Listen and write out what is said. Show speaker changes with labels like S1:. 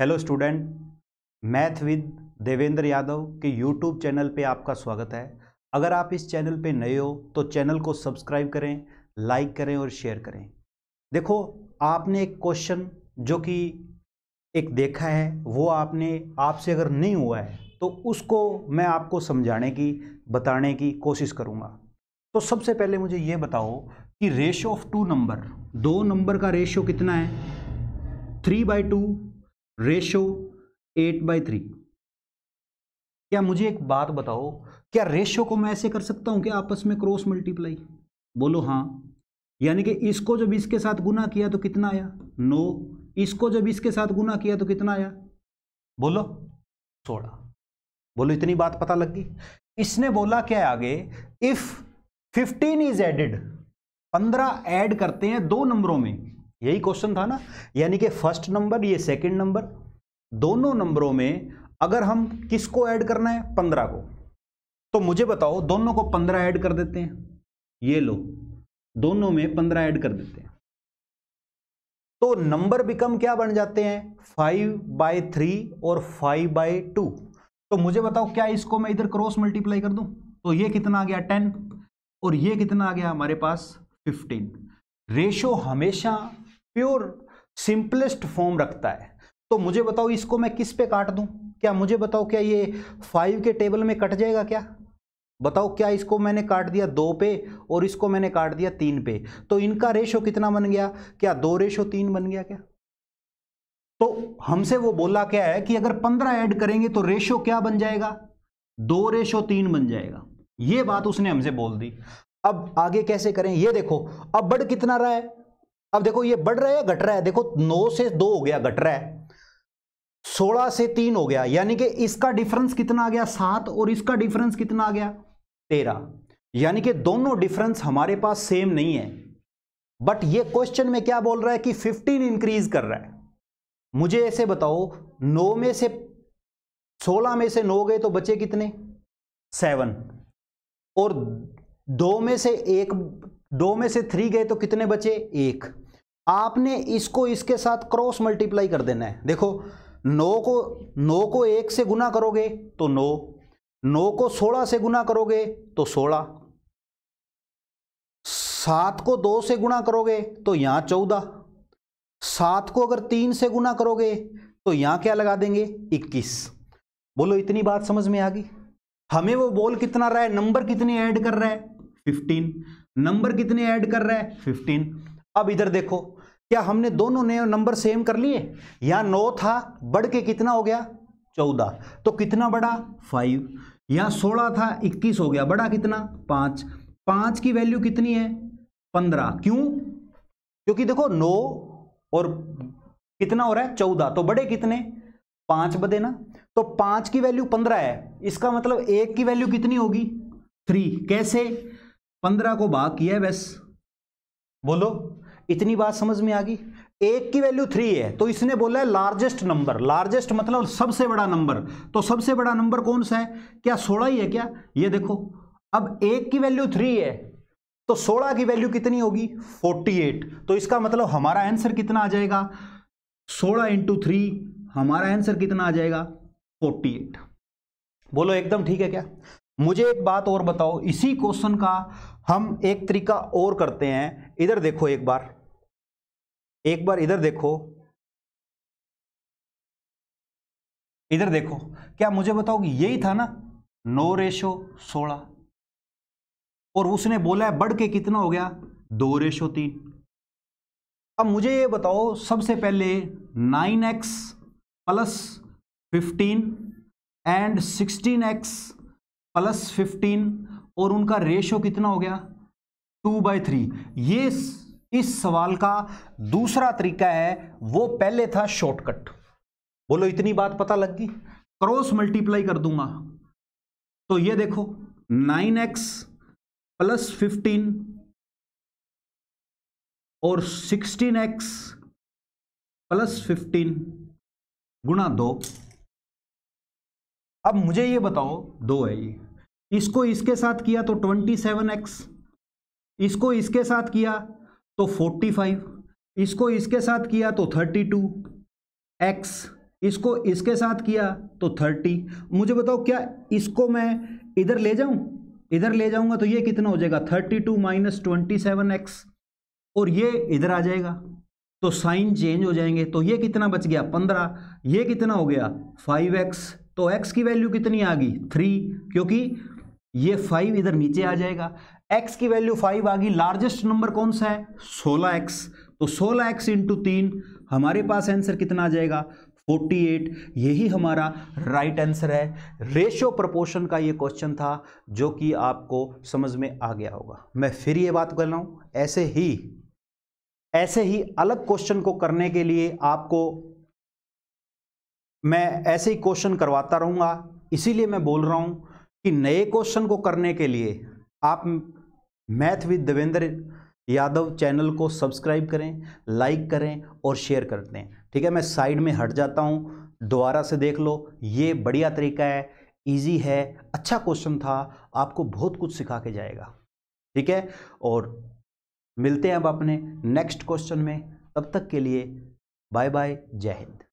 S1: hello student math with Devendra Yadav के YouTube channel पे आपका स्वागत है अगर आप इस चैनल पे नए हो तो चैनल को सब्सक्राइब करें लाइक करें और शेयर करें देखो आपने एक क्वेश्चन जो कि एक देखा है वो आपने आपसे अगर नहीं हुआ है तो उसको मैं आपको समझाने की बताने की कोशिश करूँगा तो सबसे पहले मुझे ये बताओ कि रेशो ऑफ टू नंबर दो नंबर का रेशो कितना है three by two ratio eight by three क्या मुझे एक बात बताओ क्या रेशो को मैं ऐसे कर सकता हूं कि आपस में क्रॉस मल्टीप्लाई बोलो हाँ यानी कि इसको जब इसके साथ गुना किया तो कितना आया नो इसको जब इसके साथ गुना किया तो कितना आया बोलो सोलह बोलो इतनी बात पता लग गई इसने बोला क्या आगे इफ फिफ्टीन इज एडेड पंद्रह ऐड करते हैं दो नंबरों में यही क्वेश्चन था ना यानी कि फर्स्ट नंबर ये सेकंड नंबर दोनों नंबरों में अगर हम किसको ऐड करना है पंद्रह को तो मुझे बताओ दोनों को पंद्रह ऐड कर देते हैं ये लो दोनों में पंद्रह ऐड कर देते हैं तो नंबर बिकम क्या बन जाते हैं फाइव बाय थ्री और फाइव बाय टू तो मुझे बताओ क्या इसको मैं इधर क्रॉस मल्टीप्लाई कर दूं तो ये कितना आ गया टेन और ये कितना आ गया हमारे पास फिफ्टीन रेशो हमेशा प्योर सिंपलेस्ट फॉर्म रखता है तो मुझे बताओ इसको मैं किस पे काट दूं क्या मुझे बताओ क्या ये फाइव के टेबल में कट जाएगा क्या बताओ क्या इसको मैंने काट दिया दो पे और इसको मैंने काट दिया तीन पे तो इनका रेशो कितना बन गया क्या दो रेशो तीन बन गया क्या तो हमसे वो बोला क्या है कि अगर पंद्रह ऐड करेंगे तो रेशो क्या बन जाएगा दो रेशो तीन बन जाएगा ये बात उसने हमसे बोल दी अब आगे कैसे करें ये देखो अब बढ़ कितना रहा है अब देखो ये बढ़ रहा है या घट रहा है देखो नौ से दो हो गया घट रहा है सोलह से तीन हो गया यानी कि इसका डिफरेंस कितना आ गया सात और इसका डिफरेंस कितना आ गया तेरह यानी कि दोनों डिफरेंस हमारे पास सेम नहीं है बट ये क्वेश्चन में क्या बोल रहा है कि फिफ्टीन इंक्रीज कर रहा है मुझे ऐसे बताओ नौ में से सोलह में से नौ गए तो बचे कितने सेवन और दो में से एक दो में से थ्री गए तो कितने बचे एक आपने इसको इसके साथ क्रॉस मल्टीप्लाई कर देना है देखो नौ को नौ को एक से गुना करोगे तो नौ नौ को सोलह से गुना करोगे तो सोलह सात को दो से गुना करोगे तो यहां चौदह सात को अगर तीन से गुना करोगे तो यहां क्या लगा देंगे इक्कीस बोलो इतनी बात समझ में आ गई हमें वो बोल कितना रहा है नंबर कितने ऐड कर रहा है फिफ्टीन नंबर कितने ऐड कर रहा है फिफ्टीन अब इधर देखो क्या हमने दोनों ने नंबर सेम कर लिए या नो था बढ़ के कितना हो गया चौदह तो कितना बड़ा फाइव या सोलह था इक्कीस हो गया बड़ा कितना पाँच पांच की वैल्यू कितनी है पंद्रह क्यों क्योंकि देखो नो और कितना हो रहा है चौदह तो बड़े कितने पांच बदे ना तो पांच की वैल्यू पंद्रह है इसका मतलब एक की वैल्यू कितनी होगी थ्री कैसे पंद्रह को भाग किया है बस बोलो इतनी बात समझ में आ गई एक की वैल्यू थ्री है तो इसने बोला है लार्जेस्ट नंबर लार्जेस्ट मतलब सबसे बड़ा नंबर तो सबसे बड़ा नंबर कौन सा है क्या सोलह ही है क्या ये देखो अब एक की वैल्यू थ्री है तो सोलह की वैल्यू कितनी होगी फोर्टी एट तो इसका मतलब हमारा आंसर कितना आ जाएगा सोलह इंटू थ्री हमारा आंसर कितना आ जाएगा फोर्टी एट बोलो एकदम ठीक है क्या मुझे एक बात और बताओ इसी क्वेश्चन का हम एक तरीका और करते हैं इधर देखो एक बार एक बार इधर देखो इधर देखो क्या मुझे कि यही था ना नौ रेशो सोलह और उसने बोला है बढ़ के कितना हो गया दो रेशो तीन अब मुझे ये बताओ सबसे पहले nine x plus fifteen and sixteen x plus fifteen और उनका रेशो कितना हो गया टू बाई थ्री ये इस सवाल का दूसरा तरीका है वो पहले था शॉर्टकट बोलो इतनी बात पता लग गई क्रॉस मल्टीप्लाई कर दूंगा तो ये देखो नाइन एक्स प्लस फिफ्टीन और सिक्सटीन एक्स प्लस फिफ्टीन गुणा दो अब मुझे ये बताओ दो है ये इसको इसके साथ किया तो ट्वेंटी सेवन एक्स इसको इसके साथ किया तो फोर्टी फाइव इसको इसके साथ किया तो थर्टी टू एक्स इसको इसके साथ किया तो थर्टी मुझे बताओ क्या इसको मैं इधर ले जाऊं इधर ले जाऊंगा तो ये कितना हो जाएगा thirty two minus twenty seven x और ये इधर आ जाएगा तो साइन चेंज हो जाएंगे तो ये कितना बच गया पंद्रह ये कितना हो गया फाइव एक्स तो एक्स की वैल्यू कितनी आ गई थ्री क्योंकि ये फाइव इधर नीचे आ जाएगा एक्स की वैल्यू फाइव आ गई लार्जेस्ट नंबर कौन सा है सोलह एक्स तो सोलह एक्स इंटू तीन हमारे पास आंसर कितना आ जाएगा 48 यही हमारा राइट आंसर है रेशो प्रपोर्शन का ये क्वेश्चन था जो कि आपको समझ में आ गया होगा मैं फिर ये बात कर रहा हूँ ऐसे ही ऐसे ही अलग क्वेश्चन को करने के लिए आपको मैं ऐसे ही क्वेश्चन करवाता रहूँगा इसीलिए मैं बोल रहा हूँ कि नए क्वेश्चन को करने के लिए आप math with Devendra Yadav channel को सब्सक्राइब करें लाइक करें और शेयर कर दें ठीक है मैं साइड में हट जाता हूँ दोबारा से देख लो ये बढ़िया तरीका है ईजी है अच्छा क्वेश्चन था आपको बहुत कुछ सिखा के जाएगा ठीक है और मिलते हैं अब अपने नेक्स्ट क्वेश्चन में तब तक के लिए बाय बाय जय हिंद